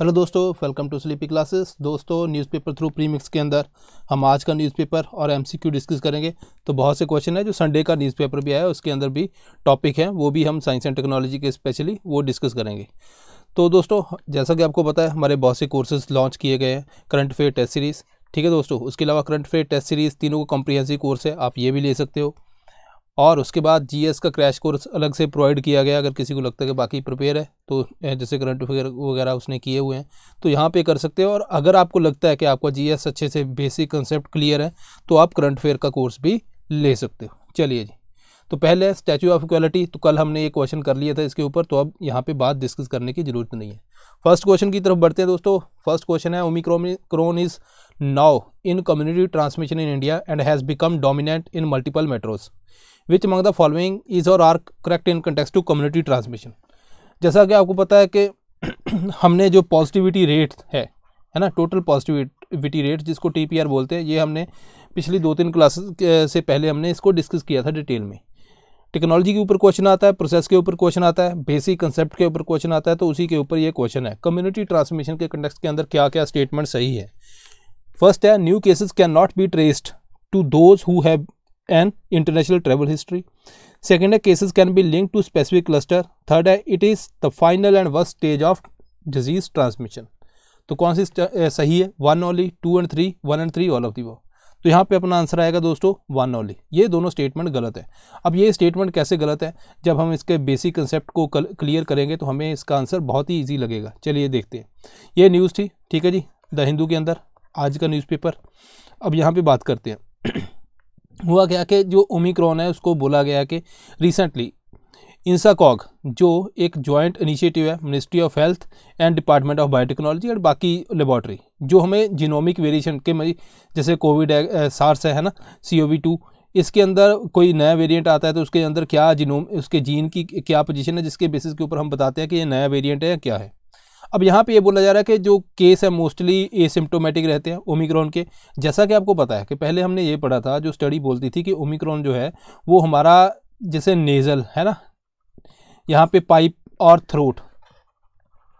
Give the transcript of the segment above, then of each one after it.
Hello दोस्तों welcome to sleepy classes दोस्तों newspaper through prelims के अंदर हम आज का न्यूज़पेपर और एमसीक्यू डिस्कस करेंगे तो बहुत से क्वेश्चन है जो संडे का न्यूज़पेपर भी आया उसके अंदर भी टॉपिक है वो भी हम साइंस एंड टेक्नोलॉजी के स्पेशली वो डिस्कस करेंगे तो दोस्तों जैसा कि आपको पता है हमारे बहुत से कोर्सेज लॉन्च किए गए हैं करंट अफेयर टेस्ट सीरीज़ ठीक है दोस्तों उसके अलावा करंट अफेयर टेस्ट सीरीज़ तीनों को कॉम्प्रीहेंसिव कोर्स है आप ये भी ले सकते हो और उसके बाद जीएस का क्रैश कोर्स अलग से प्रोवाइड किया गया अगर किसी को लगता है कि बाकी प्रिपेयर है तो जैसे करंट अफेयर वगैरह उसने किए हुए हैं तो यहाँ पे कर सकते हो और अगर आपको लगता है कि आपका जीएस अच्छे से बेसिक कंसेप्ट क्लियर है तो आप करंट अफेयर का कोर्स भी ले सकते हो चलिए जी तो पहले स्टैचू ऑफ इक्वालिटी तो कल हमने ये क्वेश्चन कर लिया था इसके ऊपर तो अब यहाँ पर बात डिस्कस करने की ज़रूरत नहीं है फर्स्ट क्वेश्चन की तरफ बढ़ते हैं दोस्तों फर्स्ट क्वेश्चन है omicron is now in community transmission in India and has become dominant in multiple metros which among the following is or are correct in context to community transmission जैसा कि आपको पता है कि हमने जो पॉजिटिविटी रेट है है ना टोटल पॉजिटिविटी रेट जिसको टी बोलते हैं ये हमने पिछली दो तीन क्लासेस से पहले हमने इसको डिस्कस किया था डिटेल में टेक्नोलॉजी के ऊपर क्वेश्चन आता है प्रोसेस के ऊपर क्वेश्चन आता है बेसिक कंसेप्ट के ऊपर क्वेश्चन आता है तो उसी के ऊपर ये क्वेश्चन है कम्युनिटी ट्रांसमिशन के कंटेक्स के अंदर क्या क्या स्टेटमेंट सही है फर्स्ट है new cases can not be traced to those who have and international travel history second है cases can be link to specific cluster third है it is the final and worst stage of disease transmission तो कौन सी सही है one only two and three one and three all of the वो तो यहाँ पे अपना आंसर आएगा दोस्तों वन ओनली ये दोनों स्टेटमेंट गलत है अब ये स्टेटमेंट कैसे गलत है जब हम इसके बेसिक कंसेप्ट को क्लियर करेंगे तो हमें इसका आंसर बहुत ही ईजी लगेगा चलिए देखते हैं ये न्यूज़ थी ठीक है जी द हिंदू के अंदर आज का न्यूज़पेपर अब यहाँ पर बात करते हैं हुआ क्या कि जो ओमिक्रॉन है उसको बोला गया कि रिसेंटली इंसाकॉग जो एक जॉइंट इनिशिएटिव है ministry of health and department of biotechnology and बाकी लेबॉर्ट्री जो हमें जीनोमिक वेरिएशन के जैसे कोविड है सार्स है ना सी ओ वी टू इसके अंदर कोई नया वेरिएंट आता है तो उसके अंदर क्या जीनोम उसके जीन की क्या पोजीशन है जिसके बेसिस के ऊपर हम बताते हैं कि ये नया वेरिएंट है या क्या है अब यहाँ पे ये बोला जा रहा है कि जो केस है मोस्टली एसिम्टोमेटिक रहते हैं ओमिक्रॉन के जैसा कि आपको पता है कि पहले हमने ये पढ़ा था जो स्टडी बोलती थी कि ओमिक्रॉन जो है वो हमारा जैसे नेज़ल है ना यहाँ पे पाइप और थ्रोट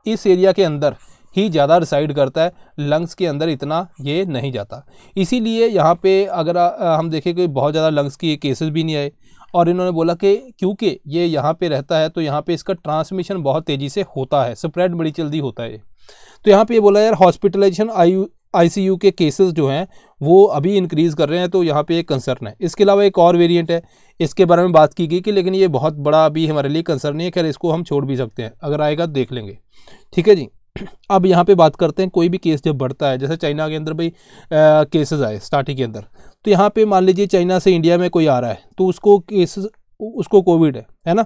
इस एरिया के अंदर ही ज़्यादा रिसाइड करता है लंग्स के अंदर इतना ये नहीं जाता इसीलिए यहाँ पे अगर हम देखें कि बहुत ज़्यादा लंग्स की केसेस भी नहीं आए और इन्होंने बोला कि क्योंकि ये यहाँ पे रहता है तो यहाँ पे इसका ट्रांसमिशन बहुत तेज़ी से होता है स्प्रेड बड़ी जल्दी होता है तो यहाँ पे ये बोला यार हॉस्पिटलाइजेशन आयु आईसीयू के केसेस जो हैं वो अभी इंक्रीज़ कर रहे हैं तो यहाँ पे एक कंसर्न है इसके अलावा एक और वेरिएंट है इसके बारे में बात की गई कि लेकिन ये बहुत बड़ा अभी हमारे लिए कंसर्न नहीं है खैर इसको हम छोड़ भी सकते हैं अगर आएगा तो देख लेंगे ठीक है जी अब यहाँ पे बात करते हैं कोई भी केस जब बढ़ता है जैसे चाइना के अंदर भाई केसेस आए स्टार्टिंग के अंदर तो यहाँ पे मान लीजिए चाइना से इंडिया में कोई आ रहा है तो उसको केसेस उसको कोविड है है ना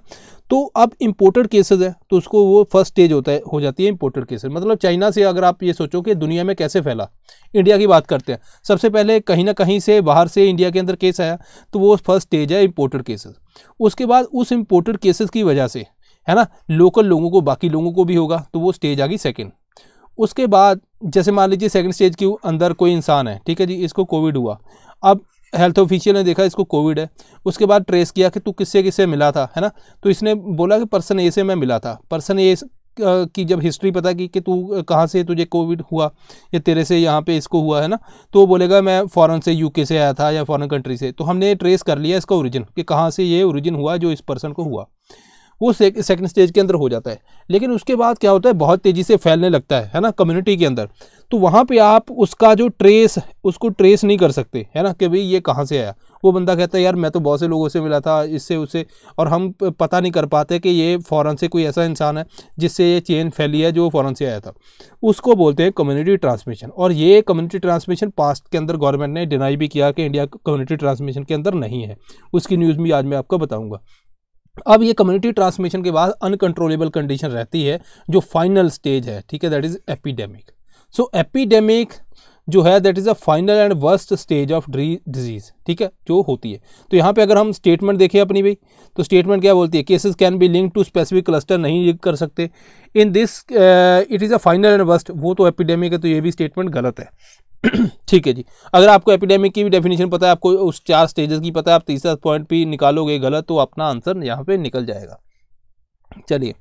तो अब इम्पोर्टेड केसेस है तो उसको वो फर्स्ट स्टेज होता है हो जाती है इम्पोर्टेड केसेस मतलब चाइना से अगर आप ये सोचो कि दुनिया में कैसे फैला इंडिया की बात करते हैं सबसे पहले कहीं ना कहीं से बाहर से इंडिया के अंदर केस आया तो वो फर्स्ट स्टेज है इम्पोर्टेड केसेस उसके बाद उस इम्पोर्टेड केसेस की वजह से है ना लोकल लोगों को बाकी लोगों को भी होगा तो वो स्टेज आ गई सेकेंड उसके बाद जैसे मान लीजिए सेकेंड स्टेज के अंदर कोई इंसान है ठीक है जी इसको कोविड हुआ अब हेल्थ ऑफिशियल ने देखा इसको कोविड है उसके बाद ट्रेस किया कि तू किससे किससे मिला था है ना तो इसने बोला कि पर्सन ए से मैं मिला था पर्सन ए की जब हिस्ट्री पता की कि तू कहाँ से तुझे कोविड हुआ या तेरे से यहाँ पे इसको हुआ है ना तो वो बोलेगा मैं फ़ॉरन से यूके से आया था या फ़ॉरन कंट्री से तो हमने ट्रेस कर लिया इसका ओरिजिन कि कहाँ से ये ओरिजिन हुआ जो इस पर्सन को हुआ वो सेकंड स्टेज के अंदर हो जाता है लेकिन उसके बाद क्या होता है बहुत तेज़ी से फैलने लगता है है ना कम्युनिटी के अंदर तो वहाँ पे आप उसका जो ट्रेस उसको ट्रेस नहीं कर सकते है ना कि भाई ये कहाँ से आया वो बंदा कहता है यार मैं तो बहुत से लोगों से मिला था इससे उससे और हम पता नहीं कर पाते कि ये फ़ौरन से कोई ऐसा इंसान है जिससे ये चेन फैली है जो फ़ौरन से आया था उसको बोलते हैं कम्युनिटी ट्रांसमिशन और ये कम्युनिटी ट्रांसमिशन पास्ट के अंदर गवर्नमेंट ने डिनाई भी किया कि इंडिया कम्युनिटी ट्रांसमिशन के अंदर नहीं है उसकी न्यूज़ भी आज मैं आपको बताऊँगा अब ये कम्युनिटी ट्रांसमिशन के बाद अनकंट्रोलेबल कंडीशन रहती है जो फाइनल स्टेज है ठीक है that is epidemic so epidemic जो है that is a final and worst stage of the disease ठीक है जो होती है तो यहाँ पे अगर हम स्टेटमेंट देखें अपनी भाई तो स्टेटमेंट क्या बोलती है cases can be link to specific cluster नहीं कर सकते in this it is a final and worst वो तो एपिडेमिक है तो ये भी स्टेटमेंट गलत है ठीक है जी अगर आपको एपिडेमिक की भी डेफिनेशन पता है आपको उस चार स्टेजेस की पता है आप तीसरा पॉइंट भी निकालोगे गलत तो अपना आंसर यहाँ पे निकल जाएगा चलिए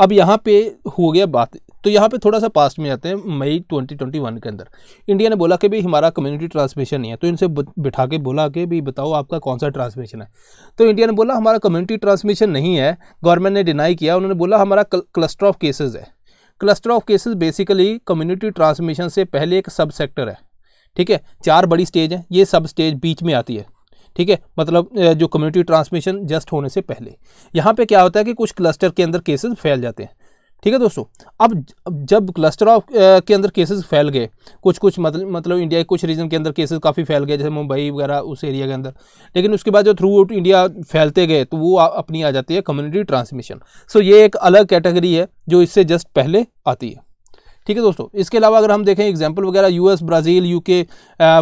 अब यहाँ पे हो गया बात तो यहाँ पे थोड़ा सा पास्ट में आते हैं मई 2021 के अंदर इंडिया ने बोला कि भाई हमारा कम्युनिटी ट्रांसमिशन नहीं है तो इनसे बिठा के बोला कि भाई बताओ आपका कौन सा ट्रांसमिशन है तो इंडिया ने बोला हमारा कम्युनिटी ट्रांसमिशन नहीं है गवर्नमेंट ने डिनाई किया उन्होंने बोला हमारा क्लस्टर ऑफ केसेज है cluster of cases basically community transmission से पहले एक सब सेक्टर है ठीक है चार बड़ी स्टेज हैं ये सब स्टेज बीच में आती है ठीक है मतलब जो कम्युनिटी ट्रांसमिशन जस्ट होने से पहले यहाँ पे क्या होता है कि कुछ क्लस्टर के अंदर केसेस फैल जाते हैं ठीक है दोस्तों अब जब क्लस्टर ऑफ के अंदर केसेस फैल गए कुछ कुछ मतलब मतलब इंडिया के कुछ रीजन के अंदर केसेस काफ़ी फैल गए जैसे मुंबई वगैरह उस एरिया के अंदर लेकिन उसके बाद जो थ्रू आउट इंडिया फैलते गए तो वो अपनी आ जाती है कम्युनिटी ट्रांसमिशन सो ये एक अलग कैटेगरी है जो इससे जस्ट पहले आती है ठीक है दोस्तों इसके अलावा अगर हम देखें एग्जाम्पल वगैरह एस ब्राज़ील के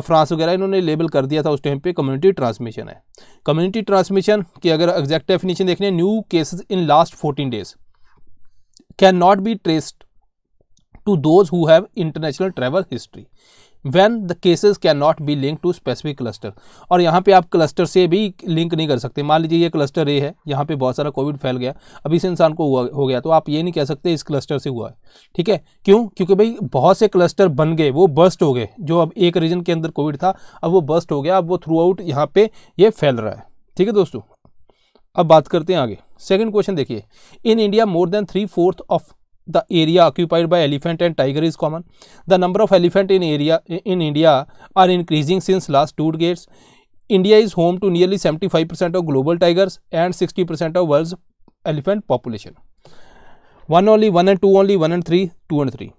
फ्रांस वगैरह इन्होंने लेबल कर दिया था उस टाइम पे कम्युनिटी ट्रांसमिशन है कम्युनिटी ट्रांसमिशन की अगर एग्जैक्ट डेफिनेशन देखने new cases in last fourteen days can not be traced to those who have international travel history when the cases can not be link to specific cluster और यहाँ पे आप cluster से भी link नहीं कर सकते मान लीजिए ये क्लस्टर ए है यहाँ पे बहुत सारा कोविड फैल गया अब इस इंसान को हुआ हो गया तो आप ये नहीं कह सकते इस क्लस्टर से हुआ है ठीक है क्यों क्योंकि भाई बहुत से क्लस्टर बन गए वो बस्ट हो गए जो अब एक रीजन के अंदर कोविड था अब वो बस्ट हो गया अब वो थ्रू आउट यहाँ पे ये फैल रहा है ठीक है दोस्तों अब बात करते हैं आगे सेकेंड क्वेश्चन देखिए in India more than three fourth of the area occupied by elephant and tiger is common the number of elephant in area in India are increasing since last two dates India is home to nearly seventy five percent of global tigers and sixty percent of world elephant population one only one and two only one and three two and three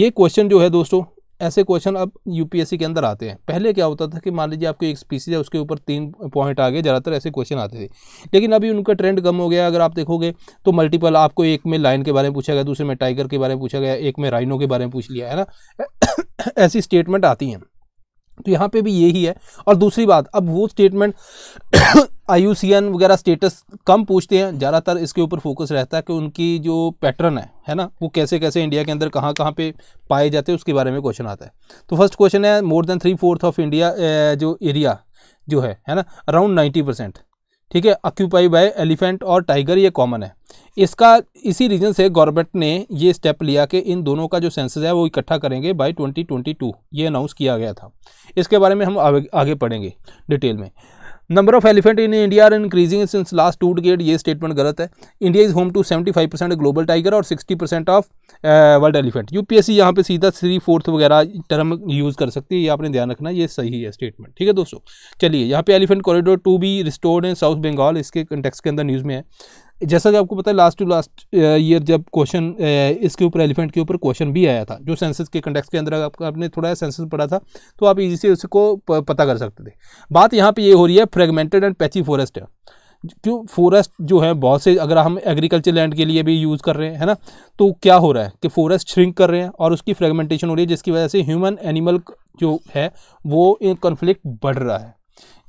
ये question जो है दोस्तों ऐसे question अब UPSC के अंदर आते हैं पहले क्या होता था कि मान लीजिए आपको एक स्पीसीज है उसके ऊपर तीन पॉइंट आ गए ज़्यादातर ऐसे क्वेश्चन आते थे लेकिन अभी उनका ट्रेंड कम हो गया अगर आप देखोगे तो मल्टीपल आपको एक में लाइन के बारे में पूछा गया दूसरे में टाइगर के बारे में पूछा गया एक में राइनो के बारे में पूछ लिया है ना ऐसी स्टेटमेंट आती हैं तो यहाँ पे भी यही है और दूसरी बात अब वो स्टेटमेंट आई वगैरह स्टेटस कम पूछते हैं ज़्यादातर इसके ऊपर फोकस रहता है कि उनकी जो पैटर्न है है ना वो कैसे कैसे इंडिया के अंदर कहाँ कहाँ पे पाए जाते हैं उसके बारे में क्वेश्चन आता है तो फर्स्ट क्वेश्चन है more than three fourth of India जो एरिया जो है है ना अराउंड नाइन्टी परसेंट ठीक है अक्यूपाई बाय एलिफेंट और टाइगर ये कॉमन है इसका इसी रीज़न से गवर्नमेंट ने ये स्टेप लिया कि इन दोनों का जो सेंसस है वो इकट्ठा करेंगे बाय 2022 ये अनाउंस किया गया था इसके बारे में हम आगे पढ़ेंगे डिटेल में number of elephant in India are increasing since last two decade ये स्टेटमेंट गलत है India is home to seventy five percent global tiger और sixty percent of world elephant UPSC यहाँ पे सीधा थ्री फोर्थ वगैरह टर्म यूज़ कर सकती है ये आपने ध्यान रखना ये सही है स्टेटमेंट ठीक है दोस्तों चलिए यहाँ पे elephant corridor to be restored in south Bengal इसके कंटेक्स के अंदर न्यूज़ में है जैसा कि आपको पता है लास्ट टू लास्ट ईयर जब क्वेश्चन इसके ऊपर एलिफेंट के ऊपर क्वेश्चन भी आया था जो सेंसस के कंटेक्स के अंदर आपका आपने थोड़ा सेंसस पढ़ा था तो आप इजी से उसको पता कर सकते थे बात यहाँ पे ये यह हो रही है फ्रेगमेंटेड एंड पैची फॉरेस्ट है क्यों फॉरेस्ट जो है बहुत से अगर हम एग्रीकल्चर लैंड के लिए भी यूज़ कर रहे हैं है ना तो क्या हो रहा है कि फॉरेस्ट श्रिंक कर रहे हैं और उसकी फ्रेगमेंटेशन हो रही है जिसकी वजह से ह्यूमन एनिमल जो है वो कन्फ्लिक्ट बढ़ रहा है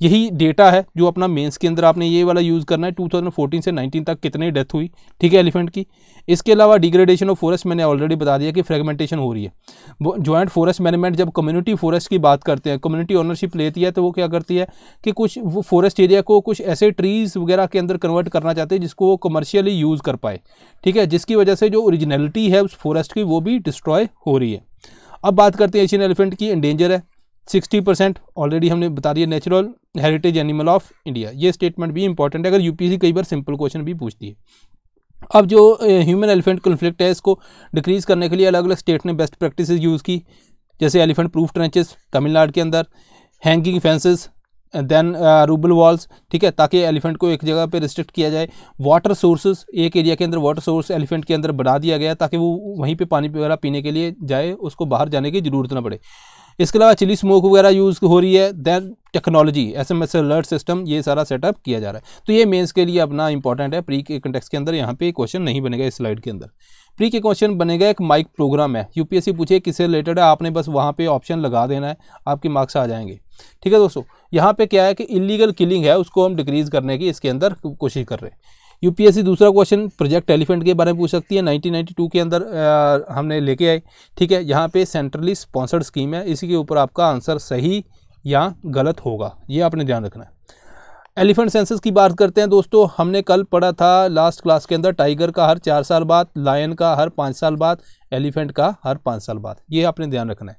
यही डेटा है जो अपना मेंस के अंदर आपने ये वाला यूज़ करना है 2014 से 19 तक कितने डेथ हुई ठीक है एलिफेंट की इसके अलावा डिग्रेडेशन ऑफ फॉरेस्ट मैंने ऑलरेडी बता दिया कि फ्रेगमेंटेशन हो रही है वो जॉइंट फॉरेस्ट मैनेजमेंट जब कम्युनिटी फॉरेस्ट की बात करते हैं कम्युनिटी ओनरशिप लेती है तो वो क्या करती है कि कुछ वो फॉरेस्ट एरिया को कुछ ऐसे ट्रीज़ वगैरह के अंदर कन्वर्ट करना चाहते हैं जिसको वो कमर्शियली यूज़ कर पाए ठीक है जिसकी वजह से जो ओरिजिनलिटी है उस फॉरेस्ट की वो भी डिस्ट्रॉय हो रही है अब बात करते हैं एशियन एलिफेंट की इंडेंजर है सिक्सटी परसेंट ऑलरेडी हमने बता दिया natural heritage animal of India ये स्टेटमेंट भी इंपॉर्टेंट है अगर यूपीसी कई बार सिंपल क्वेश्चन भी पूछती है अब जो ह्यूमन एलिफेंट कन्फ्लिक्ट है इसको डिक्रीज़ करने के लिए अलग अलग स्टेट ने बेस्ट प्रैक्टिस यूज़ की जैसे एलिफेंट प्रूफ ट्रेंचेस तमिलनाडु के अंदर hanging fences then rubble walls ठीक है ताकि एलिफेंट को एक जगह पे रिस्ट्रिक्ट किया जाए वाटर सोर्स एक एरिया के अंदर वाटर सोर्स एलिफेंट के अंदर बढ़ा दिया गया ताकि वो वहीं पे पानी वगैरह पीने के लिए जाए उसको बाहर जाने की ज़रूरत ना पड़े इसके अलावा चिली स्मोक वगैरह यूज़ हो रही है then technology S M S alert system ये सारा सेटअप किया जा रहा है तो ये मेंस के लिए अपना इंपॉर्टेंट है प्री के कंटेक्स के अंदर यहाँ पे क्वेश्चन नहीं बनेगा इस स्लाइड के अंदर प्री के क्वेश्चन बनेगा एक माइक प्रोग्राम है यूपीएससी पूछे किससे रिलेटेड है आपने बस वहाँ पे ऑप्शन लगा देना है आपके मार्क्स आ जाएंगे ठीक है दोस्तों यहाँ पे क्या है कि इलीगल किलिंग है उसको हम डिक्रीज़ करने की इसके अंदर कोशिश कर रहे हैं यूपीएससी दूसरा क्वेश्चन प्रोजेक्ट एलिफेंट के बारे में पूछ सकती है 1992 के अंदर आ, हमने लेके आए ठीक है यहाँ पे सेंट्रली स्पॉन्सर्ड स्कीम है इसी के ऊपर आपका आंसर सही या गलत होगा ये आपने ध्यान रखना है एलिफेंट सेंसस की बात करते हैं दोस्तों हमने कल पढ़ा था लास्ट क्लास के अंदर टाइगर का हर चार साल बाद लायन का हर पाँच साल बाद एलिफेंट का हर पाँच साल बाद ये आपने ध्यान रखना है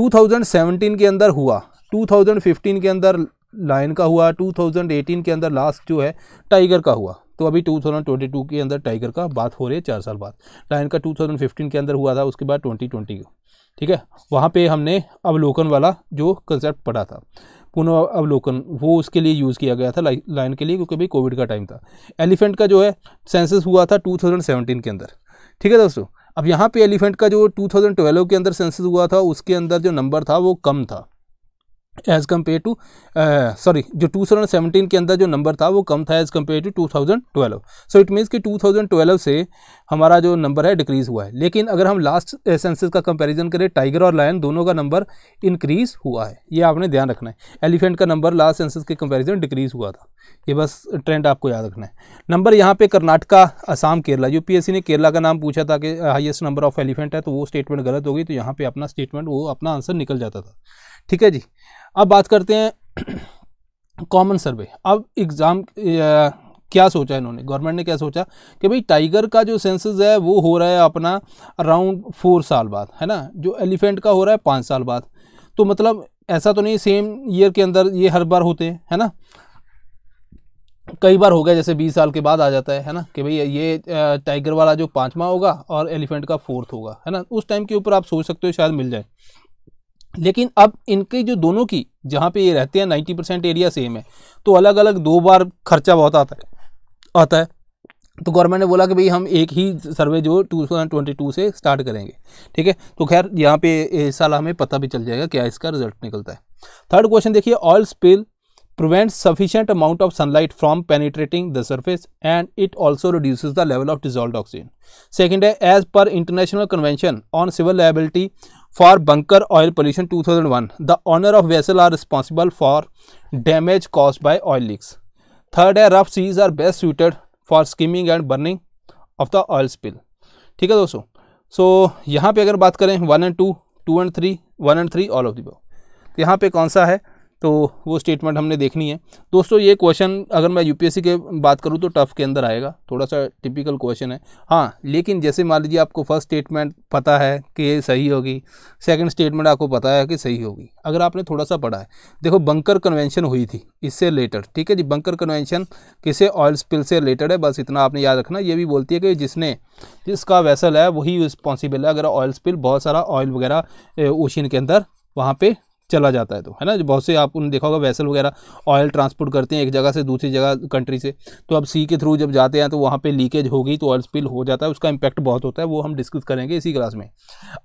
टू के अंदर हुआ टू के अंदर लायन का हुआ 2018 के अंदर लास्ट जो है टाइगर का हुआ तो अभी 2022 के अंदर टाइगर का बात हो रही है चार साल बाद लाइन का 2015 के अंदर हुआ था उसके बाद 2020 का ठीक है वहाँ पे हमने अवलोकन वाला जो कंसेप्ट पढ़ा था पुनः अवलोकन वो उसके लिए यूज़ किया गया था लाइन के लिए क्योंकि अभी कोविड का टाइम था एलिफेंट का जो है सेंसस हुआ था टू के अंदर ठीक है दोस्तों अब यहाँ पे एलिफेंट का जो 2012 के अंदर सेंसस हुआ था उसके अंदर जो नंबर था वो कम था एज़ कम्पेयर टू सॉरी जो 2017 के अंदर जो नंबर था वो कम था as compare to 2012 so it means कि 2012 से हमारा जो नंबर है डिक्रीज़ हुआ है लेकिन अगर हम लास्ट सेंसेस uh, का कंपैरिजन करें टाइगर और लायन दोनों का नंबर इंक्रीज़ हुआ है ये आपने ध्यान रखना है एलिफेंट का नंबर लास्ट सेंसेस के कंपेरिजन डिक्रीज़ हुआ था ये बस ट्रेंड आपको याद रखना है नंबर यहाँ पे कर्नाटका आसाम केरला यू ने केरला का नाम पूछा था कि हाइएस्ट नंबर ऑफ एलिफेंट है तो वो स्टेटमेंट गलत हो गई तो यहाँ पर अपना स्टेटमेंट वो अपना आंसर निकल जाता था ठीक है जी अब बात करते हैं कॉमन सर्वे अब एग्ज़ाम क्या सोचा इन्होंने गवर्नमेंट ने क्या सोचा कि भाई टाइगर का जो सेंसस है वो हो रहा है अपना अराउंड फोर साल बाद है ना जो एलिफेंट का हो रहा है पाँच साल बाद तो मतलब ऐसा तो नहीं सेम ईयर के अंदर ये हर बार होते हैं है ना कई बार हो गया जैसे बीस साल के बाद आ जाता है है ना कि भाई ये टाइगर वाला जो पाँचवा होगा और एलिफेंट का फोर्थ होगा है ना उस टाइम के ऊपर आप सोच सकते हो शायद मिल जाए लेकिन अब इनके जो दोनों की जहाँ पे ये रहते हैं नाइन्टी परसेंट एरिया सेम है तो अलग अलग दो बार खर्चा बहुत आता है आता है तो गवर्नमेंट ने बोला कि भाई हम एक ही सर्वे जो टू थाउजेंड ट्वेंटी टू से स्टार्ट करेंगे ठीक है तो खैर यहाँ पे इस साल हमें पता भी चल जाएगा क्या इसका रिजल्ट निकलता है थर्ड क्वेश्चन देखिए oil spill prevent sufficient amount of sunlight from penetrating the surface and it also reduce the level of dissolved oxygen second है as per international convention on civil liability for bunker oil pollution two thousand one the owner of vessel are responsible for damage cause by oil leaks third है rough seas are best suited for skimming and burning of the oil spill ठीक है दोस्तों सो so, यहाँ पे अगर बात करें one and two two and three one and three all of the तो यहाँ पे कौन सा है तो वो स्टेटमेंट हमने देखनी है दोस्तों ये क्वेश्चन अगर मैं यूपीएससी के बात करूँ तो टफ के अंदर आएगा थोड़ा सा टिपिकल क्वेश्चन है हाँ लेकिन जैसे मान लीजिए आपको फर्स्ट स्टेटमेंट पता है कि ये सही होगी सेकंड स्टेटमेंट आपको पता है कि सही होगी अगर आपने थोड़ा सा पढ़ा है देखो बंकर कन्वेंशन हुई थी इससे रिलेटेड ठीक है जी बंकर कन्वेंशन किसे ऑयल स्पिल से रिलेटेड है बस इतना आपने याद रखना ये भी बोलती है कि जिसने जिसका वैसल है वही रिस्पॉन्सिबल है अगर ऑयल स्पिल बहुत सारा ऑयल वगैरह ओशन के अंदर वहाँ पे चला जाता है तो है ना बहुत से आप उन्हें देखा होगा वैसल वगैरह ऑयल ट्रांसपोर्ट करते हैं एक जगह से दूसरी जगह कंट्री से तो अब सी के थ्रू जब जाते हैं तो वहाँ पर लीकेज होगी तो ऑयल स्पिल हो जाता है उसका इंपैक्ट बहुत होता है वो हम डिस्कस करेंगे इसी क्लास में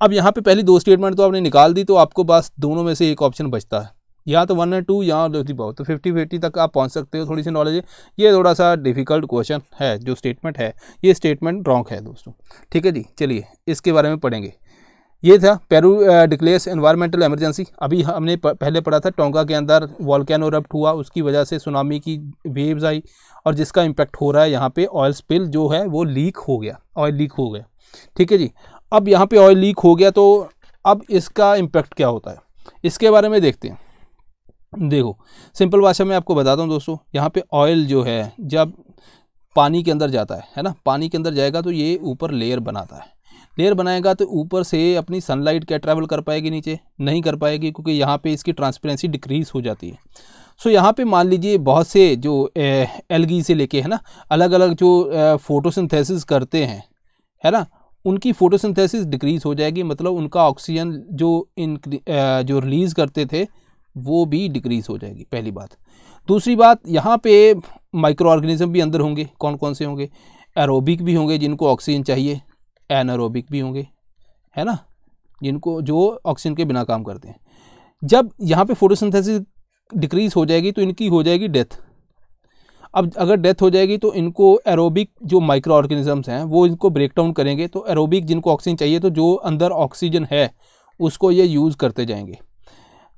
अब यहाँ पर पहली दो स्टेटमेंट तो आपने निकाल दी तो आपको बस दोनों में से एक ऑप्शन बचता है या तो वन एंड टू या बहुत तो फिफ्टी फिफ्टी तक आप पहुंच सकते हो थोड़ी सी नॉलेज है ये थोड़ा सा डिफिकल्ट क्वेश्चन है जो स्टेटमेंट है ये स्टेटमेंट रॉन्ग है दोस्तों ठीक है जी चलिए इसके बारे में पढ़ेंगे ये था पेरू डिक्लेयर्स एनवायरमेंटल एमरजेंसी अभी हमने पहले पढ़ा था टोंगा के अंदर वॉलकैनो रप्ट हुआ उसकी वजह से सुनामी की वेव्स आई और जिसका इम्पैक्ट हो रहा है यहाँ पे ऑयल स्पिल जो है वो लीक हो गया ऑयल लीक हो गया ठीक है जी अब यहाँ पे ऑयल लीक हो गया तो अब इसका इम्पैक्ट क्या होता है इसके बारे में देखते हैं देखो सिंपल भाषा में आपको बताता हूँ दोस्तों यहाँ पर ऑयल जो है जब पानी के अंदर जाता है है ना पानी के अंदर जाएगा तो ये ऊपर लेयर बनाता है लेयर बनाएगा तो ऊपर से अपनी सनलाइट क्या ट्रैवल कर पाएगी नीचे नहीं कर पाएगी क्योंकि यहाँ पे इसकी ट्रांसपेरेंसी डिक्रीज़ हो जाती है सो यहाँ पे मान लीजिए बहुत से जो एलगी से लेके है ना अलग अलग जो फोटोसिंथेसिस करते हैं है ना उनकी फोटोसिंथेसिस डिक्रीज़ हो जाएगी मतलब उनका ऑक्सीजन जो इन जो रिलीज़ करते थे वो भी डिक्रीज़ हो जाएगी पहली बात दूसरी बात यहाँ पे माइक्रो ऑर्गेनिज्म भी अंदर होंगे कौन कौन से होंगे एरोबिक भी होंगे जिनको ऑक्सीजन चाहिए एनारोबिक भी होंगे है ना जिनको जो ऑक्सीजन के बिना काम करते हैं जब यहाँ पे फोटोसिंथेसिस डिक्रीज हो जाएगी तो इनकी हो जाएगी डेथ अब अगर डेथ हो जाएगी तो इनको एरोबिक जो माइक्रो ऑर्गेनिजम्स हैं वो इनको ब्रेक डाउन करेंगे तो एरोबिक जिनको ऑक्सीजन चाहिए तो जो अंदर ऑक्सीजन है उसको ये यूज़ करते जाएंगे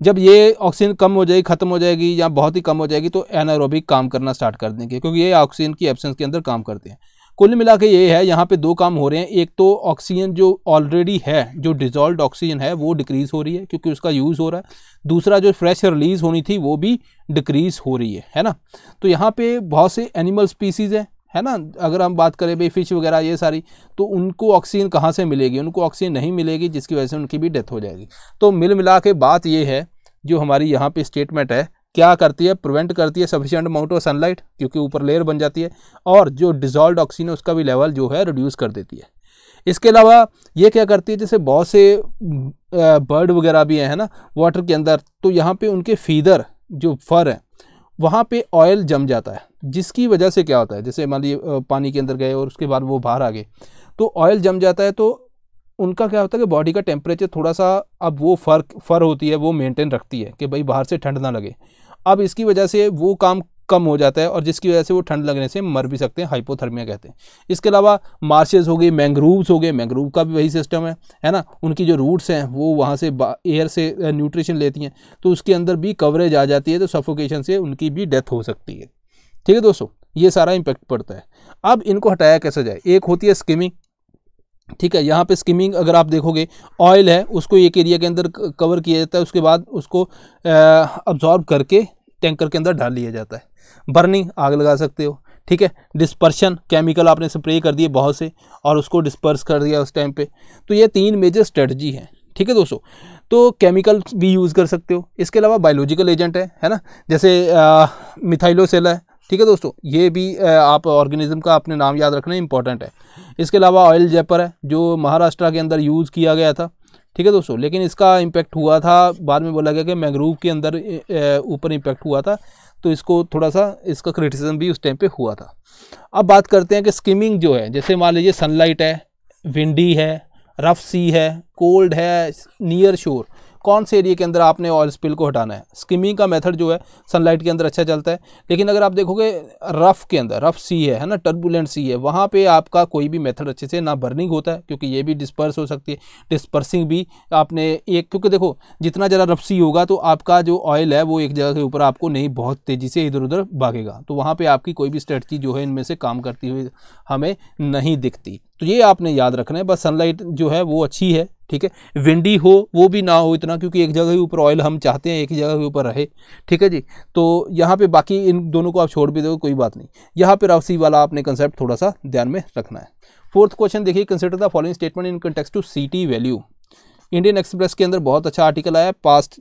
जब ये ऑक्सीजन कम हो जाएगी ख़त्म हो जाएगी या बहुत ही कम हो जाएगी तो एनारोबिक काम करना स्टार्ट कर देंगे क्योंकि ये ऑक्सीजन की एबसेंस के अंदर काम करते हैं कुल मिला के ये है यहाँ पे दो काम हो रहे हैं एक तो ऑक्सीजन जो ऑलरेडी है जो डिजॉल्व ऑक्सीजन है वो डिक्रीज़ हो रही है क्योंकि उसका यूज़ हो रहा है दूसरा जो फ्रेश रिलीज़ होनी थी वो भी डिक्रीज़ हो रही है है ना तो यहाँ पे बहुत से एनिमल स्पीसीज़ हैं है ना अगर हम बात करें भाई फ़िश वगैरह ये सारी तो उनको ऑक्सीजन कहाँ से मिलेगी उनको ऑक्सीजन नहीं मिलेगी जिसकी वजह से उनकी भी डेथ हो जाएगी तो मिल मिला के बात ये है जो हमारी यहाँ पर स्टेटमेंट है क्या करती है प्रिवेंट करती है सफिशियंट अमाउंट ऑफ सनलाइट क्योंकि ऊपर लेयर बन जाती है और जो डिजॉल्व ऑक्सीजन है उसका भी लेवल जो है रिड्यूस कर देती है इसके अलावा ये क्या करती है जैसे बहुत से बर्ड वगैरह भी हैं ना वाटर के अंदर तो यहाँ पे उनके फीदर जो फर हैं वहाँ पे ऑयल जम जाता है जिसकी वजह से क्या होता है जैसे मान लीजिए पानी के अंदर गए और उसके बाद वो बाहर आ गए तो ऑयल जम जाता है तो उनका क्या होता है कि बॉडी का टेम्परेचर थोड़ा सा अब वो फर फर होती है वो मेनटेन रखती है कि भाई बाहर से ठंड ना लगे अब इसकी वजह से वो काम कम हो जाता है और जिसकी वजह से वो ठंड लगने से मर भी सकते हैं हाइपोथर्मिया कहते हैं इसके अलावा मार्शेज हो गए मैंग्रोव्स हो गए मैंग्रोव का भी वही सिस्टम है है ना उनकी जो रूट्स हैं वो वहाँ से एयर से न्यूट्रिशन लेती हैं तो उसके अंदर भी कवरेज आ जाती है तो सफोकेशन से उनकी भी डेथ हो सकती है ठीक है दोस्तों ये सारा इम्पेक्ट पड़ता है अब इनको हटाया कैसे जाए एक होती है स्किमिंग ठीक है यहाँ पे स्किमिंग अगर आप देखोगे ऑयल है उसको एक एरिया के अंदर कवर किया जाता है उसके बाद उसको अब्जॉर्ब करके टैंकर के अंदर डाल लिया जाता है बर्निंग आग लगा सकते हो ठीक है डिस्पर्शन केमिकल आपने स्प्रे कर दिए बहुत से और उसको डिस्पर्स कर दिया उस टाइम पे तो ये तीन मेजर स्ट्रेटजी हैं ठीक है दोस्तों तो केमिकल भी यूज़ कर सकते हो इसके अलावा बायोलॉजिकल एजेंट है है ना जैसे मिथाइलोसेल है ठीक है दोस्तों ये भी आप ऑर्गेनिज्म का अपने नाम याद रखना इंपॉर्टेंट है इसके अलावा ऑयल जेपर है जो महाराष्ट्र के अंदर यूज़ किया गया था ठीक है दोस्तों लेकिन इसका इम्पैक्ट हुआ था बाद में बोला गया कि मैंग्रोव के अंदर ऊपर इम्पैक्ट हुआ था तो इसको थोड़ा सा इसका क्रिटिसिज्म भी उस टाइम पे हुआ था अब बात करते हैं कि स्किमिंग जो है जैसे मान लीजिए सनलाइट है विंडी है रफ सी है कोल्ड है नियर शोर कौन से एरिया के अंदर आपने ऑयल स्पिल को हटाना है स्किमिंग का मेथड जो है सनलाइट के अंदर अच्छा चलता है लेकिन अगर आप देखोगे रफ़ के अंदर रफ़ सी है है ना टर्बुलेंट सी है वहाँ पे आपका कोई भी मेथड अच्छे से ना बर्निंग होता है क्योंकि ये भी डिस्पर्स हो सकती है डिस्पर्सिंग भी आपने एक क्योंकि देखो जितना ज़रा रफ़ सी होगा तो आपका जो ऑयल है वो एक जगह के ऊपर आपको नहीं बहुत तेज़ी से इधर उधर भागेगा तो वहाँ पर आपकी कोई भी स्ट्रेटजी जो है इनमें से काम करती हुई हमें नहीं दिखती तो ये आपने याद रखना है बस सनलाइट जो है वो अच्छी है ठीक है विंडी हो वो भी ना हो इतना क्योंकि एक जगह ही ऊपर ऑयल हम चाहते हैं एक ही जगह के ऊपर रहे ठीक है जी तो यहाँ पे बाकी इन दोनों को आप छोड़ भी दो कोई बात नहीं यहाँ पर रावसी वाला आपने कंसेप्ट थोड़ा सा ध्यान में रखना है फोर्थ क्वेश्चन देखिए consider the following statement in context to C value Indian Express के अंदर बहुत अच्छा आर्टिकल आया पास्ट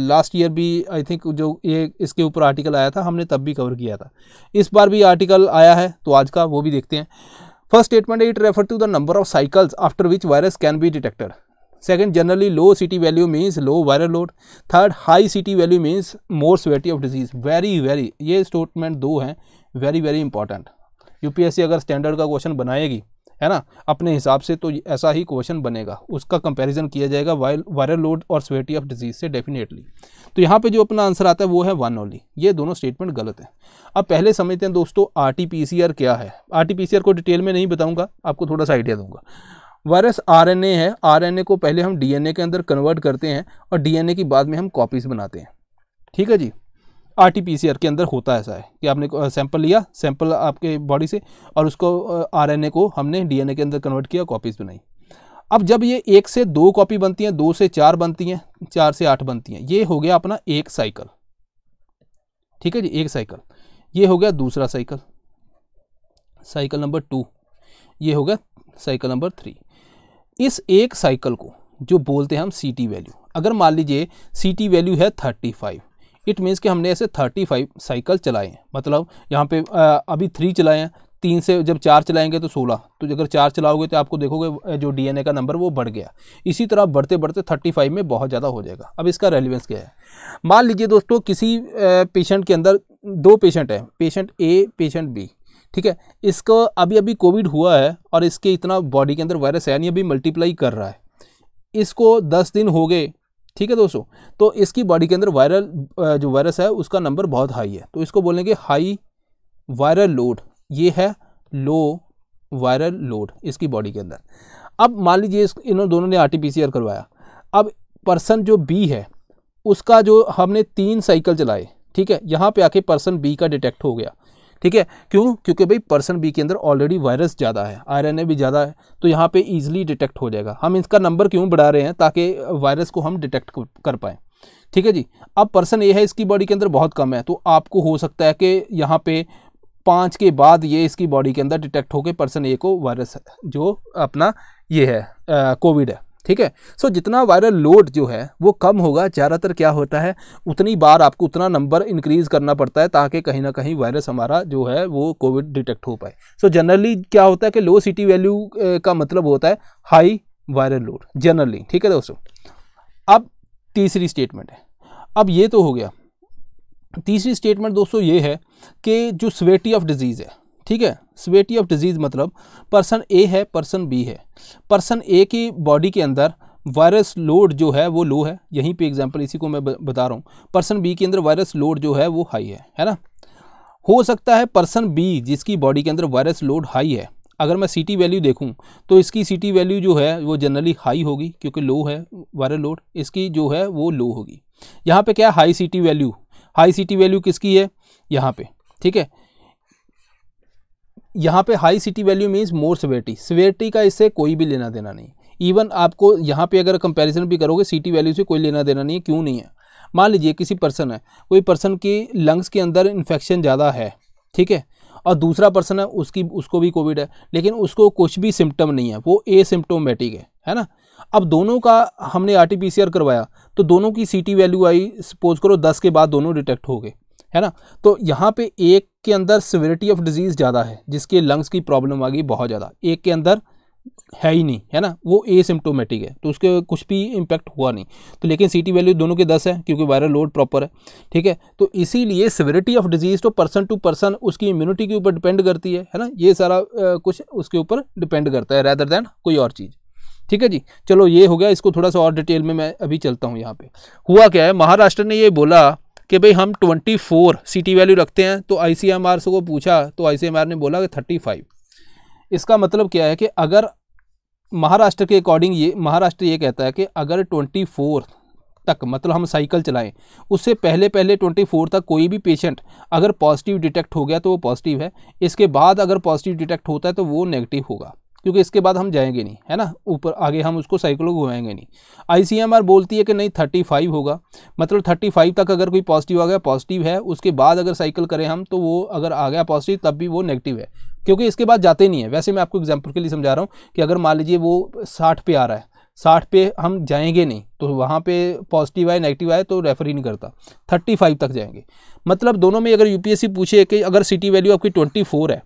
लास्ट ईयर भी आई थिंक जो ये इसके ऊपर आर्टिकल आया था हमने तब भी कवर किया था इस बार भी आर्टिकल आया है तो आज का वो भी देखते हैं First statement it referred to the number of cycles after which virus can be detected. Second, generally low CT value means low viral load. Third, high CT value means more severity of disease. Very very ये statement दो हैं very very important UPSC अगर standard का question बनाएगी है ना अपने हिसाब से तो ऐसा ही क्वेश्चन बनेगा उसका कंपैरिजन किया जाएगा वायरल लोड और सेवेटी ऑफ डिजीज़ से डेफिनेटली तो यहाँ पे जो अपना आंसर आता है वो है वन ओनली ये दोनों स्टेटमेंट गलत है अब पहले समझते हैं दोस्तों आर क्या है आर को डिटेल में नहीं बताऊँगा आपको थोड़ा सा आइडिया दूंगा वायरस आरएनए है आरएनए को पहले हम डीएनए के अंदर कन्वर्ट करते हैं और डीएनए की बाद में हम कॉपीज़ बनाते हैं ठीक है जी आर के अंदर होता ऐसा है कि आपने सैंपल लिया सैंपल आपके बॉडी से और उसको आर को हमने डी के अंदर कन्वर्ट किया कॉपीज़ बनाई अब जब ये एक से दो कॉपी बनती हैं दो से चार बनती हैं चार से आठ बनती हैं ये हो गया अपना एक साइकिल ठीक है जी एक साइकिल ये हो गया दूसरा साइकिल साइकिल नंबर टू ये हो गया साइकिल नंबर थ्री इस एक साइकिल को जो बोलते हैं हम सी टी वैल्यू अगर मान लीजिए सी टी वैल्यू है थर्टी फाइव इट मीन्स कि हमने ऐसे थर्टी फाइव साइकिल चलाए हैं मतलब यहाँ पे आ, अभी थ्री चलाए हैं तीन से जब चार चलाएंगे तो सोलह तो अगर चार चलाओगे तो आपको देखोगे जो डीएनए का नंबर वो बढ़ गया इसी तरह बढ़ते बढ़ते थर्टी फाइव में बहुत ज़्यादा हो जाएगा अब इसका रेलिवेंस क्या है मान लीजिए दोस्तों किसी पेशेंट के अंदर दो पेशेंट हैं पेशेंट ए पेशेंट बी ठीक है इसको अभी अभी कोविड हुआ है और इसके इतना बॉडी के अंदर वायरस है नहीं अभी मल्टीप्लाई कर रहा है इसको दस दिन हो गए ठीक है दोस्तों तो इसकी बॉडी के अंदर वायरल जो वायरस है उसका नंबर बहुत हाई है तो इसको बोलेंगे हाई वायरल लोड ये है लो वायरल लोड इसकी बॉडी के अंदर अब मान लीजिए इन दोनों ने आरटीपीसीआर करवाया अब पर्सन जो बी है उसका जो हमने तीन साइकिल चलाए ठीक है यहाँ पे आके पर्सन बी का डिटेक्ट हो गया ठीक है क्यों क्योंकि भाई पर्सन बी के अंदर ऑलरेडी वायरस ज़्यादा है आरएनए भी ज़्यादा है तो यहाँ पे ईजिली डिटेक्ट हो जाएगा हम इसका नंबर क्यों बढ़ा रहे हैं ताकि वायरस को हम डिटेक्ट कर पाएँ ठीक है जी अब पर्सन ए है इसकी बॉडी के अंदर बहुत कम है तो आपको हो सकता है कि यहाँ पे पाँच के बाद ये इसकी बॉडी के अंदर डिटेक्ट होकर पर्सन ए को वायरस जो अपना ये है कोविड है ठीक है सो जितना वायरल लोड जो है वो कम होगा ज़्यादातर क्या होता है उतनी बार आपको उतना नंबर इंक्रीज़ करना पड़ता है ताकि कहीं ना कहीं वायरस हमारा जो है वो कोविड डिटेक्ट हो पाए सो जनरली क्या होता है कि लो सिटी वैल्यू का मतलब होता है हाई वायरल लोड जनरली ठीक है दोस्तों अब तीसरी स्टेटमेंट है अब ये तो हो गया तीसरी स्टेटमेंट दोस्तों ये है कि जो स्वेटी ऑफ डिजीज़ है ठीक है स्वेटी ऑफ डिजीज़ मतलब पर्सन ए है पर्सन बी है पर्सन ए की बॉडी के अंदर वायरस लोड जो है वो लो है यहीं पे एग्जांपल इसी को मैं बता रहा हूँ पर्सन बी के अंदर वायरस लोड जो है वो हाई है है ना हो सकता है पर्सन बी जिसकी बॉडी के अंदर वायरस लोड हाई है अगर मैं सिटी वैल्यू देखूं तो इसकी सिटी वैल्यू जो है वो जनरली हाई होगी क्योंकि लो है वायरल लोड इसकी जो है वो लो होगी यहाँ पे क्या high CT value high CT value किसकी है यहाँ पे ठीक है यहाँ पे high CT value means more severity severity का इससे कोई भी लेना देना नहीं इवन आपको यहाँ पे अगर कंपैरिजन भी करोगे सिटी वैल्यू से कोई लेना देना नहीं है क्यों नहीं है मान लीजिए किसी पर्सन है कोई पर्सन की लंग्स के अंदर इन्फेक्शन ज़्यादा है ठीक है और दूसरा पर्सन है उसकी उसको भी कोविड है लेकिन उसको कुछ भी सिम्टम नहीं है वो ए है है ना अब दोनों का हमने आर करवाया तो दोनों की C T value I suppose करो दस के बाद दोनों डिटेक्ट हो गए है ना तो यहाँ पे एक के अंदर सिविरिटी ऑफ डिजीज़ ज़्यादा है जिसके लंग्स की प्रॉब्लम आ गई बहुत ज़्यादा एक के अंदर है ही नहीं है ना वो एसिम्टोमेटिक है तो उसके कुछ भी इम्पैक्ट हुआ नहीं तो लेकिन सीटी वैल्यू दोनों के दस है क्योंकि वायरल लोड प्रॉपर है ठीक है तो इसीलिए सिविरिटी ऑफ डिजीज़ तो पर्सन टू पर्सन उसकी इम्यूनिटी के ऊपर डिपेंड करती है है ना ये सारा आ, कुछ उसके ऊपर डिपेंड करता है रैदर दैन कोई और चीज़ ठीक है जी चलो ये हो गया इसको थोड़ा सा और डिटेल में मैं अभी चलता हूँ यहाँ पे हुआ क्या है महाराष्ट्र ने ये बोला कि भाई हम 24 फोर सिटी वैल्यू रखते हैं तो आई से को पूछा तो आई ने बोला कि थर्टी फाइव इसका मतलब क्या है कि अगर महाराष्ट्र के अकॉर्डिंग ये महाराष्ट्र ये कहता है कि अगर ट्वेंटी फोर तक मतलब हम साइकिल चलाएं उससे पहले पहले ट्वेंटी फोर तक कोई भी पेशेंट अगर पॉजिटिव डिटेक्ट हो गया तो वो पॉजिटिव है इसके बाद अगर पॉजिटिव डिटेक्ट होता है तो वो नेगेटिव होगा क्योंकि इसके बाद हम जाएंगे नहीं है ना ऊपर आगे हम उसको साइकिल घुमाएंगे नहीं आईसीएमआर बोलती है कि नहीं थर्टी फाइव होगा मतलब थर्टी फाइव तक अगर कोई पॉजिटिव आ गया पॉजिटिव है उसके बाद अगर साइकिल करें हम तो वो अगर आ गया पॉजिटिव तब भी वो नेगेटिव है क्योंकि इसके बाद जाते नहीं है वैसे मैं आपको एग्जाम्पल के लिए समझा रहा हूँ कि अगर मान लीजिए वो साठ पे आ रहा है साठ पे हम जाएंगे नहीं तो वहाँ पे पॉजिटिव आए नेगेटिव आए तो रेफर ही नहीं करता थर्टी फाइव तक जाएंगे मतलब दोनों में अगर यूपीएससी पूछे कि अगर सिटी वैल्यू आपकी ट्वेंटी फोर है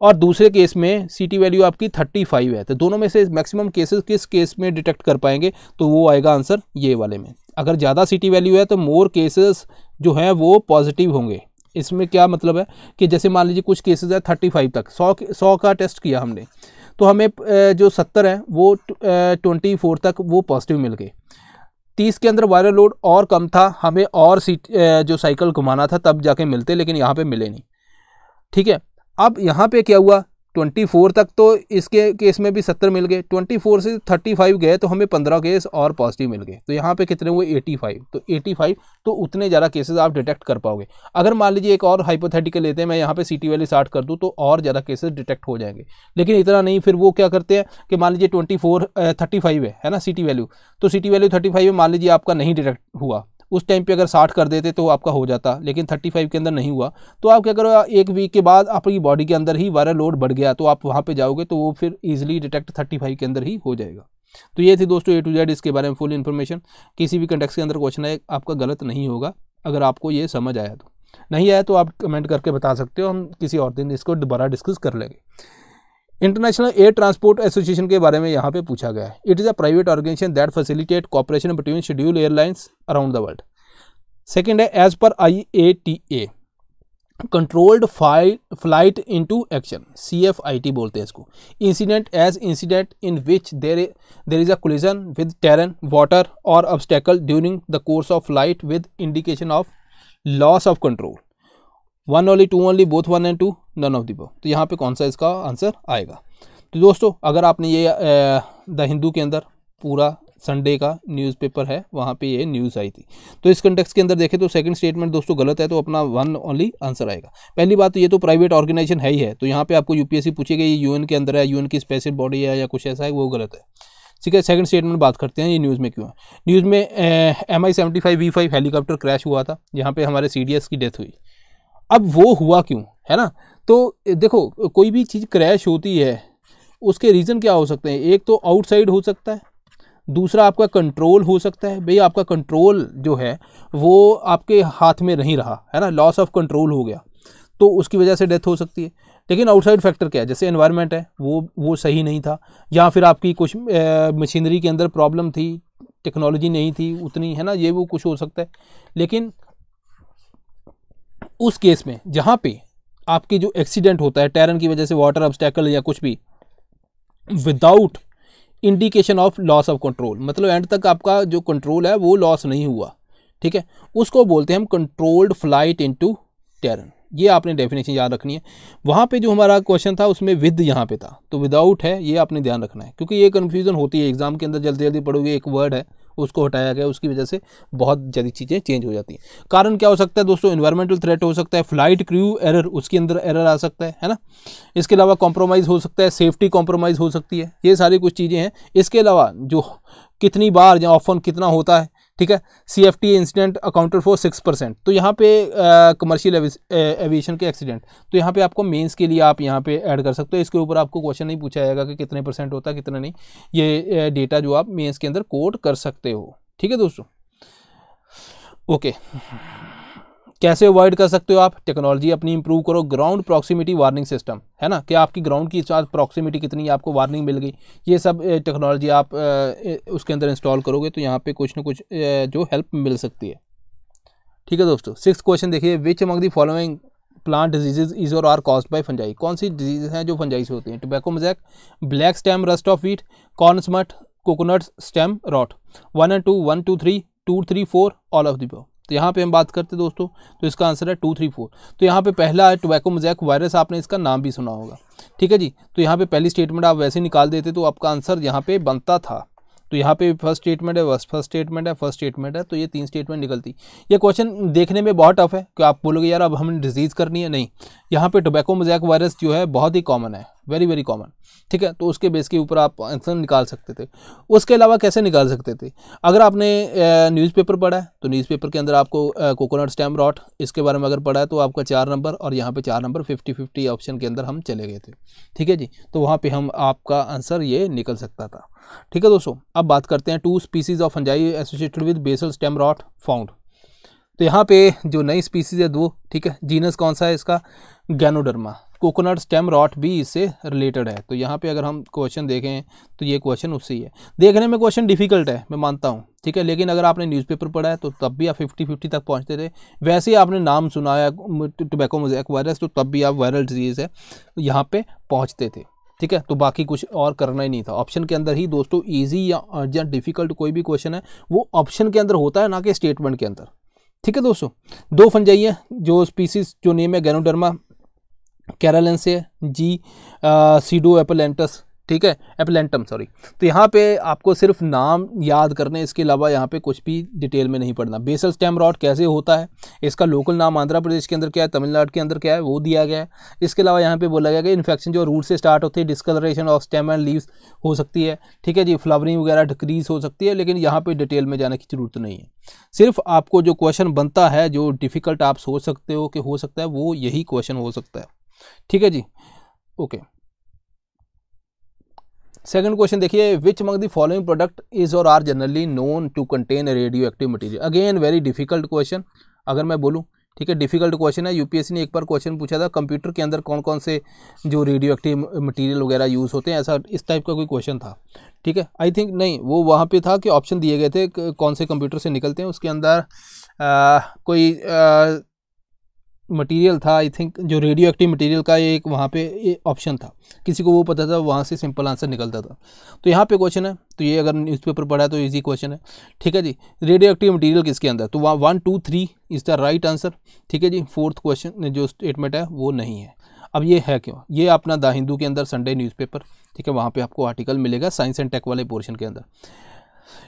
और दूसरे केस में सी वैल्यू आपकी थर्टी फाइव है तो दोनों में से मैक्सिमम केसेस किस केस में डिटेक्ट कर पाएंगे तो वो आएगा आंसर ये वाले में अगर ज़्यादा सिटी वैल्यू है तो मोर केसेस जो हैं वो पॉजिटिव होंगे इसमें क्या मतलब है कि जैसे मान लीजिए कुछ केसेस है थर्टी फाइव तक सौ सौ का टेस्ट किया हमने तो हमें जो सत्तर है वो ट्वेंटी फोर तक वो पॉजिटिव मिल गए तीस के अंदर वायरल लोड और कम था हमें और सीट जो साइकिल घुमाना था तब जाके मिलते लेकिन यहाँ पे मिले नहीं ठीक है अब यहाँ पे क्या हुआ ट्वेंटी फोर तक तो इसके केस में भी सत्तर मिल गए ट्वेंटी फोर से थर्टी फाइव गए तो हमें पंद्रह केस और पॉजिटिव मिल गए तो यहाँ पे कितने हुए एटी फाइव तो एटी फाइव तो उतने ज़्यादा केसेस आप डिटेक्ट कर पाओगे अगर मान लीजिए एक और हाइपोथेटिकल लेते हैं मैं यहाँ पे सिटी वैली स्टार्ट कर दूँ तो और ज़्यादा केसेस डिटेक्ट हो जाएंगे लेकिन इतना नहीं फिर वो क्या करते हैं कि मान लीजिए ट्वेंटी फोर थर्टी फाइव है है ना सिटी वैल्यू तो सिटी वैल्यू थर्टी फाइव मान लीजिए आपका नहीं डिटेक्ट हुआ उस टाइम पे अगर साठ कर देते तो आपका हो जाता लेकिन थर्टी फाइव के अंदर नहीं हुआ तो आप क्या करो एक वीक के बाद आपकी बॉडी के अंदर ही वायरल लोड बढ़ गया तो आप वहाँ पर जाओगे तो वो फिर ईजिली डिटेक्ट थर्टी फाइव के अंदर ही हो जाएगा तो ये थी दोस्तों ए टू जेड इसके बारे में फुल इन्फॉर्मेशन किसी भी कंटेक्स के अंदर क्वेश्चन है आपका गलत नहीं होगा अगर आपको ये समझ आया तो नहीं आया तो आप कमेंट करके बता सकते हो हम किसी और दिन इसको दोबारा डिस्कस कर लेंगे इंटरनेशनल एयर ट्रांसपोर्ट एसोसिएशन के बारे में यहाँ पे पूछा गया है it is a private organization that facilitate cooperation between schedule airlines around the world second है as per I A T A controlled flight into action C F I T बोलते हैं इसको incident as incident in which there there is a collision with terrain water or obstacle during the course of flight with indication of loss of control one only two only both one and to none of the बो तो यहाँ पे कौन सा इसका answer आएगा तो दोस्तों अगर आपने ये द हिंदू के अंदर पूरा संडे का न्यूज़पेपर है वहाँ पे ये न्यूज़ आई थी तो इस कंटेक्स के अंदर देखें तो सेकंड स्टेटमेंट दोस्तों गलत है तो अपना वन ओनली आंसर आएगा पहली बात तो ये तो प्राइवेट ऑर्गेनाइजेशन है ही है तो यहाँ पे आपको यूपीएससी पूछेगा ये यूएन के अंदर है यूएन की स्पेशल बॉडी है या कुछ ऐसा है वो गलत है ठीक है सेकंड स्टेटमेंट बात करते हैं ये न्यूज़ में क्यों है न्यूज़ में M I seventy five V five helicopter crash हुआ था यहाँ पर हमारे सी डी एस की डेथ हुई अब वो हुआ क्यों है ना तो देखो कोई भी चीज़ क्रैश होती है उसके रीज़न क्या हो सकते हैं एक तो आउटसाइड हो सकता है दूसरा आपका कंट्रोल हो सकता है भाई आपका कंट्रोल जो है वो आपके हाथ में नहीं रहा है ना लॉस ऑफ कंट्रोल हो गया तो उसकी वजह से डेथ हो सकती है लेकिन आउटसाइड फैक्टर क्या है जैसे एनवायरनमेंट है वो वो सही नहीं था या फिर आपकी कुछ मशीनरी के अंदर प्रॉब्लम थी टेक्नोलॉजी नहीं थी उतनी है ना ये वो कुछ हो सकता है लेकिन उस केस में जहाँ पे आपके जो एक्सीडेंट होता है टैरन की वजह से वाटर ऑब्स्टैकल या कुछ भी without indication of loss of control मतलब एंड तक आपका जो कंट्रोल है वो लॉस नहीं हुआ ठीक है उसको बोलते हैं हम कंट्रोल्ड फ्लाइट इनटू टेरन ये आपने डेफिनेशन याद रखनी है वहाँ पे जो हमारा क्वेश्चन था उसमें विद यहाँ पे था तो विदाउट है ये आपने ध्यान रखना है क्योंकि ये कन्फ्यूज़न होती है एग्ज़ाम के अंदर जल्दी जल्दी पढ़ोगे एक वर्ड है उसको हटाया गया उसकी वजह से बहुत ज़्यादा चीज़ें चेंज हो जाती हैं कारण क्या हो सकता है दोस्तों इन्वायरमेंटल थ्रेट हो सकता है फ्लाइट क्रू एरर उसके अंदर एरर आ सकता है है ना इसके अलावा कॉम्प्रोमाइज़ हो सकता है सेफ्टी कॉम्प्रोमाइज़ हो सकती है ये सारी कुछ चीज़ें हैं इसके अलावा जो कितनी बार या ऑफन कितना होता है ठीक है C F T incident accounted for six percent तो यहाँ पे कमर्शियल एविएशन के एक्सीडेंट तो यहाँ पे आपको मेंस के लिए आप यहाँ पे ऐड कर सकते हो इसके ऊपर आपको क्वेश्चन नहीं पूछा जाएगा कि कितने परसेंट होता है कितना नहीं ये डेटा जो आप मेंस के अंदर कोड कर सकते हो ठीक है दोस्तों ओके okay. कैसे अवॉइड कर सकते हो आप टेक्नोलॉजी अपनी इंप्रूव करो ग्राउंड प्रॉक्सिमिटी वार्निंग सिस्टम है ना कि आपकी ग्राउंड की साथ प्रॉक्सिमिटी कितनी आपको वार्निंग मिल गई ये सब टेक्नोलॉजी आप उसके अंदर इंस्टॉल करोगे तो यहाँ पे कुछ ना कुछ जो हेल्प मिल सकती है ठीक है दोस्तों सिक्स क्वेश्चन देखिए which among the following plant diseases is or are cause by fungi कौन सी डिजीज हैं जो फंजाई से होती हैं tobacco mosaic black stem rust of wheat corn smut coconut stem rot one and two one two three two three four all of the बॉ तो यहाँ पे हम बात करते दोस्तों तो इसका आंसर है टू थ्री फोर तो यहाँ पे पहला है टोबैको मजैक वायरस आपने इसका नाम भी सुना होगा ठीक है जी तो यहाँ पे पहली स्टेटमेंट आप वैसे निकाल देते तो आपका आंसर यहाँ पे बनता था तो यहाँ पे फर्स्ट स्टेटमेंट है फर्स्ट स्टेटमेंट है फर्स्ट स्टेटमेंट है तो ये तीन स्टेटमेंट निकलती ये क्वेश्चन देखने में बहुत टफ है कि आप बोलोगे यार अब हमें डिजीज़ करनी है नहीं यहाँ पे टोबैको मोजैक वायरस जो है बहुत ही कॉमन है वेरी वेरी कॉमन ठीक है तो उसके बेस के ऊपर आप आंसर निकाल सकते थे उसके अलावा कैसे निकाल सकते थे अगर आपने न्यूज़पेपर पढ़ा है तो न्यूज़पेपर के अंदर आपको कोकोनट स्टैम रॉट इसके बारे में अगर पढ़ा है तो आपका चार नंबर और यहाँ पे चार नंबर फिफ्टी फिफ्टी ऑप्शन के अंदर हम चले गए थे ठीक है जी तो वहाँ पर हम आपका आंसर ये निकल सकता था ठीक है दोस्तों अब बात करते हैं two species of fungi associated with basal stem rot found तो यहाँ पे जो नई स्पीसीज है दो ठीक है जीनस कौन सा है इसका गैनोडर्मा कोकोनट स्टेम रॉट भी इससे रिलेटेड है तो यहाँ पे अगर हम क्वेश्चन देखें तो ये क्वेश्चन उससे ही है देखने में क्वेश्चन डिफिकल्ट है मैं मानता हूँ ठीक है लेकिन अगर आपने न्यूज़पेपर पढ़ा है तो तब भी आप फिफ्टी फिफ्टी तक पहुँचते थे वैसे ही आपने नाम सुनाया टोबैको मोजैक वायरस तो तब भी आप वायरल डिजीज़ है यहाँ पर पहुँचते थे ठीक है तो बाकी कुछ और करना ही नहीं था ऑप्शन के अंदर ही दोस्तों ईजी या अर्जेंट डिफ़िकल्ट कोई भी क्वेश्चन है वो ऑप्शन के अंदर होता है ना कि स्टेटमेंट के अंदर ठीक है दोस्तों दो फंजाई हैं जो स्पीसीज जो नेम है गैनोडर्मा कैरालन से जी सीडो एपलेंटस ठीक है एपलेंटम सॉरी तो यहाँ पे आपको सिर्फ नाम याद करने इसके अलावा यहाँ पे कुछ भी डिटेल में नहीं पढ़ना बेसल स्टेम रॉड कैसे होता है इसका लोकल नाम आंध्र प्रदेश के अंदर क्या है तमिलनाडु के अंदर क्या है वो दिया गया है इसके अलावा यहाँ पे बोला गया कि इन्फेक्शन जो रूट से स्टार्ट होती है discoloration of stem and leaves हो सकती है ठीक है जी फ्लावरिंग वगैरह डिक्रीज हो सकती है लेकिन यहाँ पर डिटेल में जाने की ज़रूरत नहीं है सिर्फ आपको जो क्वेश्चन बनता है जो डिफ़िकल्ट आप सोच सकते हो कि हो सकता है वो यही क्वेश्चन हो सकता है ठीक है जी ओके okay. सेकंड क्वेश्चन देखिए which among the following product is or are generally known to contain radioactive material again very difficult question अगर मैं बोलूँ ठीक है डिफिकल्ट क्वेश्चन है यूपीएससी ने एक बार क्वेश्चन पूछा था कंप्यूटर के अंदर कौन कौन से जो रेडियो एक्टिव मटीरियल वगैरह यूज़ होते हैं ऐसा इस टाइप का कोई क्वेश्चन था ठीक है आई थिंक नहीं वो वहाँ पर था कि ऑप्शन दिए गए थे कौन से कंप्यूटर से निकलते हैं उसके अंदर आ, कोई आ, मटेरियल था आई थिंक जो रेडियो एक्टिव मटेरियल का एक वहाँ पे ऑप्शन था किसी को वो पता था वहाँ से सिंपल आंसर निकलता था तो यहाँ पे क्वेश्चन है तो ये अगर न्यूज़पेपर पढ़ा तो इजी क्वेश्चन है ठीक है जी रेडियो एक्टिव मटीरियल किसके अंदर तो वहाँ one two three is the right answer ठीक है जी फोर्थ क्वेश्चन जो स्टेटमेंट है वो नहीं है अब ये है क्यों ये अपना द हिंदू के अंदर संडे न्यूज़पेपर ठीक है वहाँ पर आपको आर्टिकल मिलेगा साइंस एंड टेक वाले पोर्शन के अंदर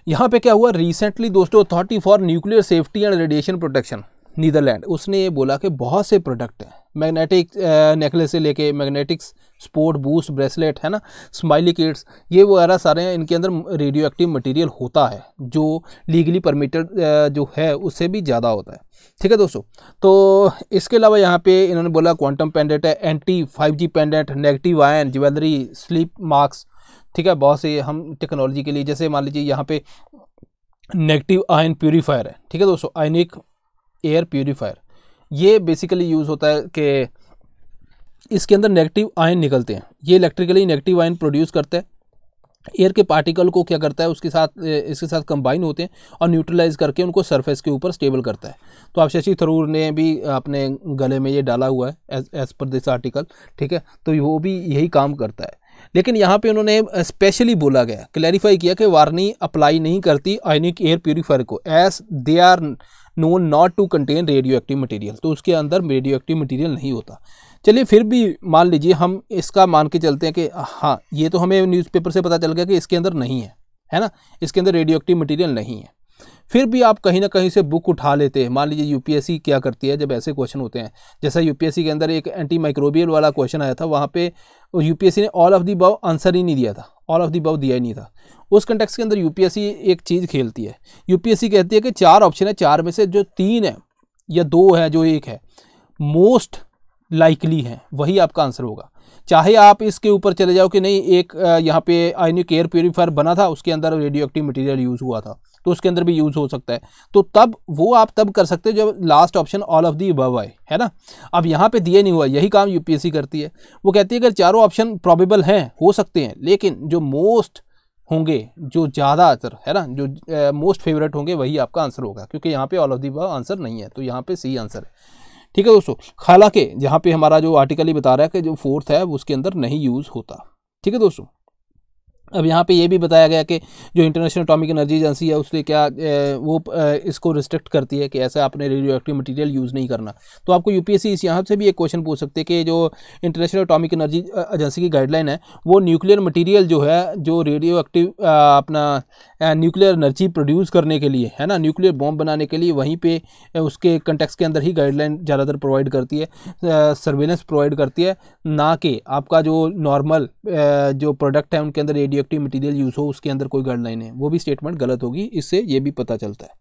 यहाँ पे क्या हुआ रिसेंटली दोस्तों authority for nuclear safety and radiation protection Netherlands उसने ये बोला कि बहुत से प्रोडक्ट हैं मैग्नेटिक नेकलेस से लेके मैग्नेटिक्स स्पोर्ट बूस्ट ब्रेसलेट है ना स्माइली किट्स ये वगैरह सारे हैं इनके अंदर रेडियो एक्टिव मटीरियल होता है जो लीगली परमिटेड जो है उससे भी ज़्यादा होता है ठीक है दोस्तों तो इसके अलावा यहाँ पे इन्होंने बोला क्वांटम पेंडेंट है anti five G pendant negative ion jewellery sleep marks ठीक है बहुत से हम टेक्नोलॉजी के लिए जैसे मान लीजिए यहाँ पे नेगेटिव आयन प्योरीफायर है ठीक है दोस्तों आयनिक एयर प्योरीफायर ये बेसिकली यूज़ होता है कि इसके अंदर नेगेटिव आयन निकलते हैं ये इलेक्ट्रिकली नेगेटिव आयन प्रोड्यूस करता है एयर के पार्टिकल को क्या करता है उसके साथ इसके साथ कंबाइन होते हैं और न्यूट्रलाइज करके उनको सरफेस के ऊपर स्टेबल करता है तो आप शशि थरूर ने भी अपने गले में ये डाला हुआ है एज पर दिस आर्टिकल ठीक है तो वो भी यही काम करता है लेकिन यहाँ पे उन्होंने स्पेशली बोला गया क्लैरिफाई किया कि वार्निंग अप्लाई नहीं करती आयनिक एयर प्योरीफायर को as they are known not to contain radioactive material तो उसके अंदर रेडियो एक्टिव मटीरियल नहीं होता चलिए फिर भी मान लीजिए हम इसका मान के चलते हैं कि हाँ ये तो हमें न्यूज़पेपर से पता चल गया कि इसके अंदर नहीं है है ना इसके अंदर रेडियो एक्टिव मटीरियल नहीं है फिर भी आप कहीं ना कहीं से बुक उठा लेते हैं मान लीजिए यूपीएससी क्या करती है जब ऐसे क्वेश्चन होते हैं जैसा यूपीएससी के अंदर एक एंटी माइक्रोबियल वाला क्वेश्चन आया था वहाँ पे यूपीएससी ने ऑल ऑफ दी बव आंसर ही नहीं दिया था ऑल ऑफ दी बब दिया ही नहीं था उस कंटेक्स के अंदर यूपीएससी एक चीज़ खेलती है यूपीएससी कहती है कि चार ऑप्शन है चार में से जो तीन है या दो है जो एक है मोस्ट लाइकली है वही आपका आंसर होगा चाहे आप इसके ऊपर चले जाओ कि नहीं एक यहाँ पे आयनिक एयर प्योरीफायर बना था उसके अंदर रेडियो एक्टिव मटीरियल यूज़ हुआ था तो उसके अंदर भी यूज़ हो सकता है तो तब वो आप तब कर सकते हो जब last option all of the above आए है ना अब यहाँ पे दिए नहीं हुआ यही काम यूपीएससी करती है वो कहती है अगर चारों ऑप्शन प्रॉबेबल हैं हो सकते हैं लेकिन जो मोस्ट होंगे जो ज़्यादातर है ना जो मोस्ट फेवरेट होंगे वही आपका आंसर होगा क्योंकि यहाँ पे ऑल ऑफ दी आंसर नहीं है तो यहाँ पे सही आंसर है ठीक है दोस्तों हालांकि यहाँ पे हमारा जो आर्टिकल ही बता रहा है कि जो फोर्थ है उसके अंदर नहीं यूज़ होता ठीक है दोस्तों अब यहाँ पे ये भी बताया गया कि जो इंटरनेशनल अटोमिक एनर्जी एजेंसी है उसने क्या वो इसको रिस्ट्रिक्ट करती है कि ऐसा आपने रेडियो एक्टिव मटीरियल यूज़ नहीं करना तो आपको यूपीएससी इस यहाँ से भी एक क्वेश्चन पूछ सकते हैं कि जो इंटरनेशनल अटोमिक एनर्जी एजेंसी की गाइडलाइन है वो न्यूक्लियर मटीरियल जो है जो रेडियो एक्टिव अपना न्यूक्लियर एनर्जी प्रोड्यूस करने के लिए है ना न्यूक्लियर बॉम्ब बनाने के लिए वहीं पर उसके कंटेक्स के अंदर ही गाइडलाइन ज़्यादातर प्रोवाइड करती है सर्वेलेंस प्रोवाइड करती है ना कि आपका जो नॉर्मल जो प्रोडक्ट है उनके अंदर रेडियो रिएक्टिव मटेरियल यूज़ हो उसके अंदर कोई गाइडलाइन है वो भी स्टेटमेंट गलत होगी इससे ये भी पता चलता है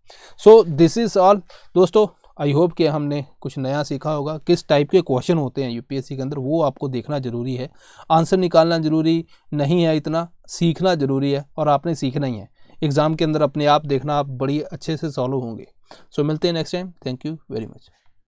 सो दिस इज़ ऑल दोस्तों आई होप कि हमने कुछ नया सीखा होगा किस टाइप के क्वेश्चन होते हैं यूपीएससी के अंदर वो आपको देखना ज़रूरी है आंसर निकालना ज़रूरी नहीं है इतना सीखना ज़रूरी है और आपने सीखना ही है एग्ज़ाम के अंदर अपने आप देखना आप बड़ी अच्छे से सॉल्व होंगे सो so, मिलते हैं next time thank you very much